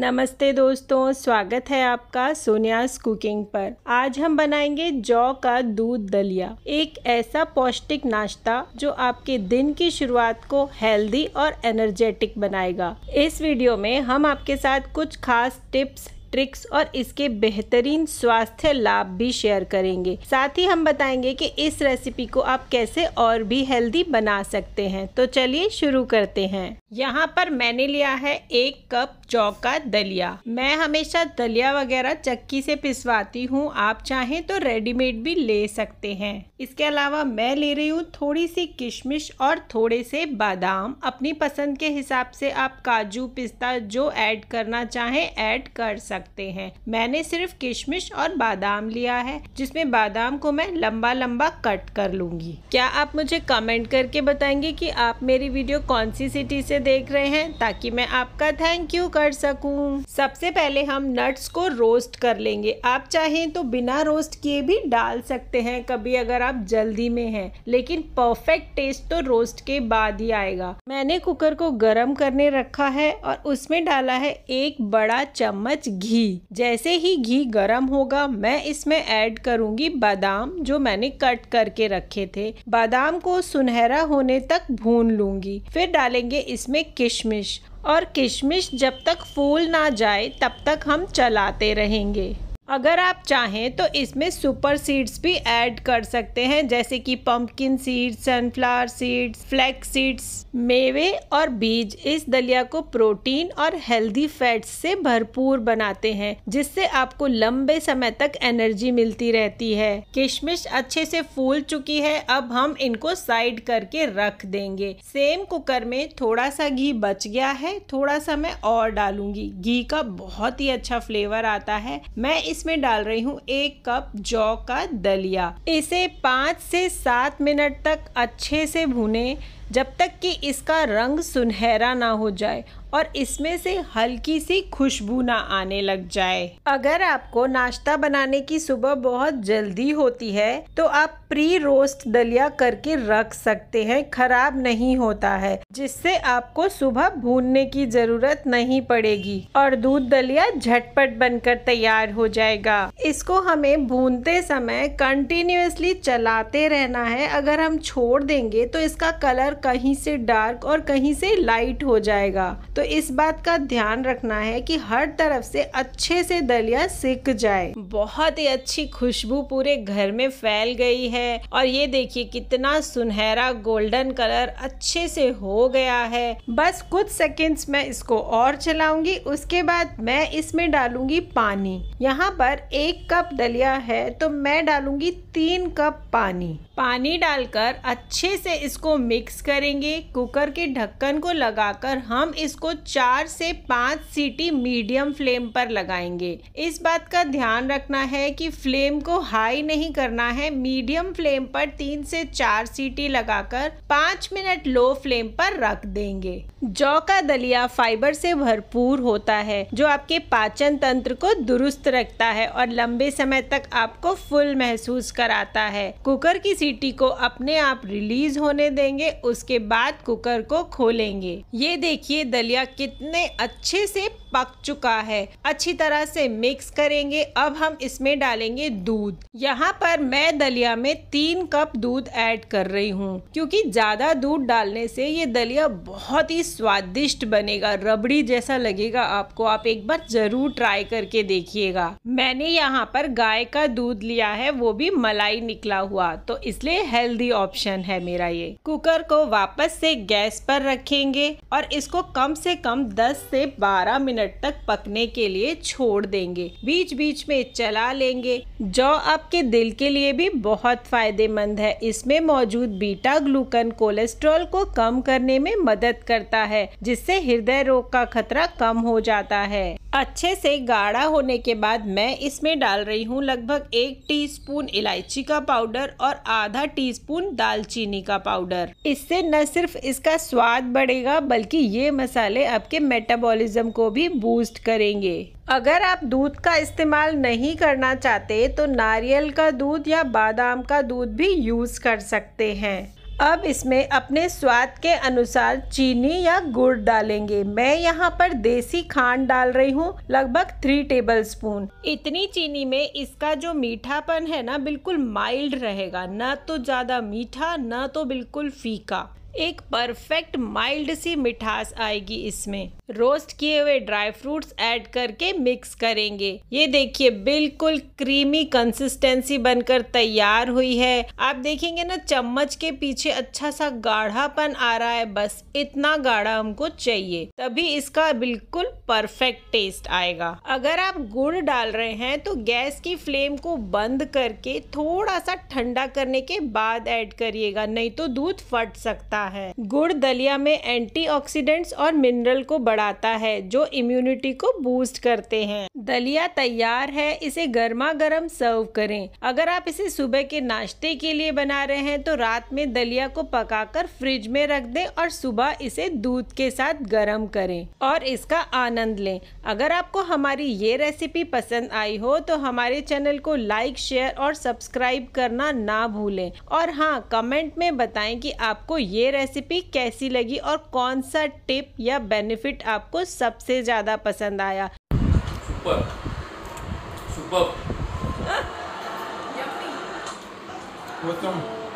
नमस्ते दोस्तों स्वागत है आपका सोनियास कुकिंग पर आज हम बनाएंगे जौ का दूध दलिया एक ऐसा पौष्टिक नाश्ता जो आपके दिन की शुरुआत को हेल्दी और एनर्जेटिक बनाएगा इस वीडियो में हम आपके साथ कुछ खास टिप्स ट्रिक्स और इसके बेहतरीन स्वास्थ्य लाभ भी शेयर करेंगे साथ ही हम बताएंगे कि इस रेसिपी को आप कैसे और भी हेल्दी बना सकते हैं तो चलिए शुरू करते हैं यहाँ पर मैंने लिया है एक कप जौ का दलिया मैं हमेशा दलिया वगैरह चक्की से पिसवाती हूँ आप चाहें तो रेडीमेड भी ले सकते हैं इसके अलावा मैं ले रही हूँ थोड़ी सी किशमिश और थोड़े से बादाम अपनी पसंद के हिसाब से आप काजू पिस्ता जो ऐड करना चाहें ऐड कर सकते सकते हैं मैंने सिर्फ किशमिश और बादाम लिया है जिसमें बादाम को मैं लंबा लंबा कट कर लूंगी क्या आप मुझे कमेंट करके बताएंगे कि आप मेरी वीडियो कौन सी सिटी से देख रहे हैं ताकि मैं आपका थैंक यू कर सकूं सबसे पहले हम नट्स को रोस्ट कर लेंगे आप चाहें तो बिना रोस्ट किए भी डाल सकते हैं कभी अगर आप जल्दी में हैं लेकिन परफेक्ट टेस्ट तो रोस्ट के बाद ही आएगा मैंने कुकर को गर्म करने रखा है और उसमें डाला है एक बड़ा चम्मच घी घी जैसे ही घी गर्म होगा मैं इसमें ऐड करूंगी बादाम जो मैंने कट करके रखे थे बादाम को सुनहरा होने तक भून लूंगी फिर डालेंगे इसमें किशमिश और किशमिश जब तक फूल ना जाए तब तक हम चलाते रहेंगे अगर आप चाहें तो इसमें सुपर सीड्स भी ऐड कर सकते हैं जैसे कि pumpkin seeds sunflower seeds flax seeds मेवे और बीज इस दलिया को प्रोटीन और हेल्दी फैट्स से भरपूर बनाते हैं जिससे आपको लंबे समय तक एनर्जी मिलती रहती है किशमिश अच्छे से फूल चुकी है अब हम इनको साइड करके रख देंगे सेम कुकर में थोड़ा सा घी बच गया है थोड़ा सा मैं और डालूंगी घी का बहुत ही अच्छा फ्लेवर आता है मैं इस इसमें डाल रही हूँ एक कप जौ का दलिया इसे पाँच से सात मिनट तक अच्छे से भुने जब तक कि इसका रंग सुनहरा ना हो जाए और इसमें से हल्की सी खुशबू ना आने लग जाए अगर आपको नाश्ता बनाने की सुबह बहुत जल्दी होती है तो आप प्री रोस्ट दलिया करके रख सकते हैं खराब नहीं होता है जिससे आपको सुबह भूनने की जरूरत नहीं पड़ेगी और दूध दलिया झटपट बनकर तैयार हो जाएगा इसको हमें भूनते समय कंटिन्यूसली चलाते रहना है अगर हम छोड़ देंगे तो इसका कलर कहीं से डार्क और कहीं से लाइट हो जाएगा तो इस बात का ध्यान रखना है कि हर तरफ से अच्छे से दलिया सिक जाए बहुत ही अच्छी खुशबू पूरे घर में फैल गई है और ये देखिए कितना सुनहरा गोल्डन कलर अच्छे से हो गया है बस कुछ सेकेंड में इसको और चलाऊंगी उसके बाद मैं इसमें डालूंगी पानी यहाँ पर एक कप दलिया है तो मैं डालूंगी तीन कप पानी पानी डालकर अच्छे से इसको मिक्स करेंगे कुकर के ढक्कन को लगाकर हम इसको चार से पाँच सीटी मीडियम फ्लेम पर लगाएंगे इस बात का ध्यान रखना है कि फ्लेम को हाई नहीं करना है मीडियम फ्लेम पर तीन से चार सीटी लगाकर पाँच मिनट लो फ्लेम पर रख देंगे जौ का दलिया फाइबर से भरपूर होता है जो आपके पाचन तंत्र को दुरुस्त रखता है और लंबे समय तक आपको फुल महसूस कराता है कुकर की सीटी को अपने आप रिलीज होने देंगे उसके बाद कुकर को खोलेंगे ये देखिए दलिया कितने अच्छे से पक चुका है अच्छी तरह से मिक्स करेंगे अब हम इसमें डालेंगे दूध यहाँ पर मैं दलिया में तीन कप दूध ऐड कर रही हूँ क्योंकि ज़्यादा दूध डालने से ये दलिया बहुत ही स्वादिष्ट बनेगा रबड़ी जैसा लगेगा आपको आप एक बार ज़रूर ट्राई करके देखिएगा मैंने यहाँ पर गाय का दूध लिया है वो भी मलाई निकला हुआ तो इस इसलिए हेल्दी ऑप्शन है मेरा ये कुकर को वापस से गैस पर रखेंगे और इसको कम से कम 10 से 12 मिनट तक पकने के लिए छोड़ देंगे बीच बीच में चला लेंगे जो आपके दिल के लिए भी बहुत फायदेमंद है इसमें मौजूद बीटा ग्लूकन कोलेस्ट्रॉल को कम करने में मदद करता है जिससे हृदय रोग का खतरा कम हो जाता है अच्छे से गाढ़ा होने के बाद मैं इसमें डाल रही हूँ लगभग एक टीस्पून इलायची का पाउडर और आधा आधा टीस्पून दालचीनी का पाउडर इससे न सिर्फ इसका स्वाद बढ़ेगा बल्कि ये मसाले आपके मेटाबॉलिज्म को भी बूस्ट करेंगे अगर आप दूध का इस्तेमाल नहीं करना चाहते तो नारियल का दूध या बादाम का दूध भी यूज़ कर सकते हैं अब इसमें अपने स्वाद के अनुसार चीनी या गुड़ डालेंगे मैं यहाँ पर देसी खांड डाल रही हूँ लगभग थ्री टेबल स्पून इतनी चीनी में इसका जो मीठापन है ना बिल्कुल माइल्ड रहेगा ना तो ज़्यादा मीठा ना तो बिल्कुल फीका एक परफेक्ट माइल्ड सी मिठास आएगी इसमें रोस्ट किए हुए ड्राई फ्रूट्स ऐड करके मिक्स करेंगे ये देखिए बिल्कुल क्रीमी कंसिस्टेंसी बनकर तैयार हुई है आप देखेंगे ना चम्मच के पीछे अच्छा सा गाढ़ापन आ रहा है बस इतना गाढ़ा हमको चाहिए तभी इसका बिल्कुल परफेक्ट टेस्ट आएगा अगर आप गुड़ डाल रहे हैं तो गैस की फ्लेम को बंद करके थोड़ा सा ठंडा करने के बाद एड करिएगा नहीं तो दूध फट सकता करता है गुड़ दलिया में एंटीऑक्सीडेंट्स और मिनरल को बढ़ाता है जो इम्यूनिटी को बूस्ट करते हैं दलिया तैयार है इसे गर्मा गर्म सर्व करें अगर आप इसे सुबह के नाश्ते के लिए बना रहे हैं तो रात में दलिया को पकाकर फ्रिज में रख दें और सुबह इसे दूध के साथ गर्म करें और इसका आनंद लें अगर आपको हमारी ये रेसिपी पसंद आई हो तो हमारे चैनल को लाइक शेयर और सब्सक्राइब करना ना भूलें और हाँ कमेंट में बताएं कि आपको ये रेसिपी कैसी लगी और कौन सा टिप या बेनिफिट आपको सबसे ज़्यादा पसंद आया सुपर सुपर